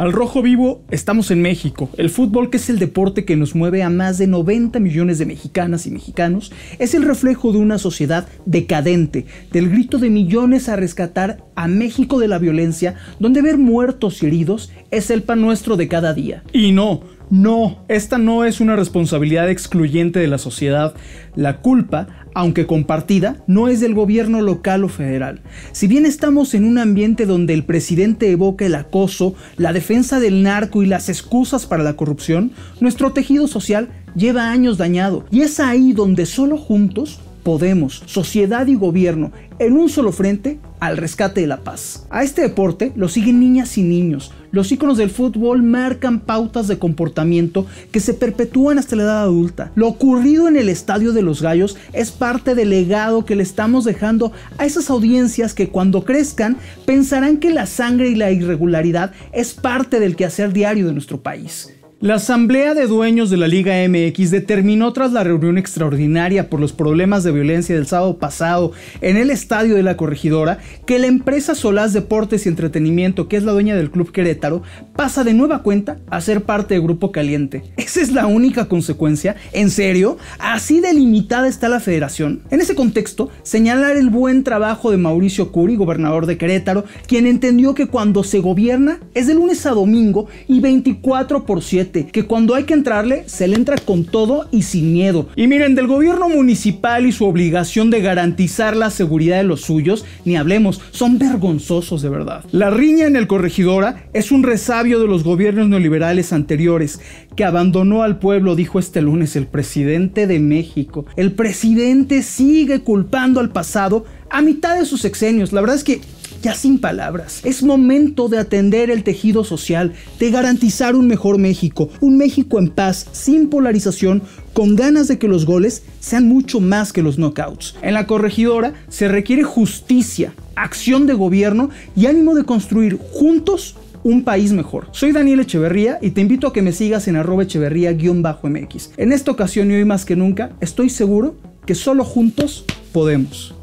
Al rojo vivo estamos en México. El fútbol, que es el deporte que nos mueve a más de 90 millones de mexicanas y mexicanos, es el reflejo de una sociedad decadente, del grito de millones a rescatar a México de la violencia, donde ver muertos y heridos es el pan nuestro de cada día. Y no, no, esta no es una responsabilidad excluyente de la sociedad. La culpa, aunque compartida, no es del gobierno local o federal. Si bien estamos en un ambiente donde el presidente evoca el acoso, la defensa del narco y las excusas para la corrupción, nuestro tejido social lleva años dañado y es ahí donde solo juntos Podemos, sociedad y gobierno en un solo frente al rescate de la paz. A este deporte lo siguen niñas y niños. Los íconos del fútbol marcan pautas de comportamiento que se perpetúan hasta la edad adulta. Lo ocurrido en el Estadio de los Gallos es parte del legado que le estamos dejando a esas audiencias que cuando crezcan pensarán que la sangre y la irregularidad es parte del quehacer diario de nuestro país. La Asamblea de Dueños de la Liga MX determinó tras la reunión extraordinaria por los problemas de violencia del sábado pasado en el estadio de la corregidora que la empresa Solás Deportes y Entretenimiento, que es la dueña del Club Querétaro, pasa de nueva cuenta a ser parte del Grupo Caliente. ¿Esa es la única consecuencia? ¿En serio? ¿Así delimitada está la federación? En ese contexto, señalar el buen trabajo de Mauricio Curi, gobernador de Querétaro, quien entendió que cuando se gobierna es de lunes a domingo y 24 por 7 que cuando hay que entrarle, se le entra con todo y sin miedo. Y miren, del gobierno municipal y su obligación de garantizar la seguridad de los suyos, ni hablemos, son vergonzosos de verdad. La riña en el corregidora es un resabio de los gobiernos neoliberales anteriores, que abandonó al pueblo, dijo este lunes el presidente de México. El presidente sigue culpando al pasado a mitad de sus exenios La verdad es que ya sin palabras. Es momento de atender el tejido social, de garantizar un mejor México, un México en paz, sin polarización, con ganas de que los goles sean mucho más que los knockouts. En la corregidora se requiere justicia, acción de gobierno y ánimo de construir juntos un país mejor. Soy Daniel Echeverría y te invito a que me sigas en arroba echeverría-mx. En esta ocasión y hoy más que nunca, estoy seguro que solo juntos podemos.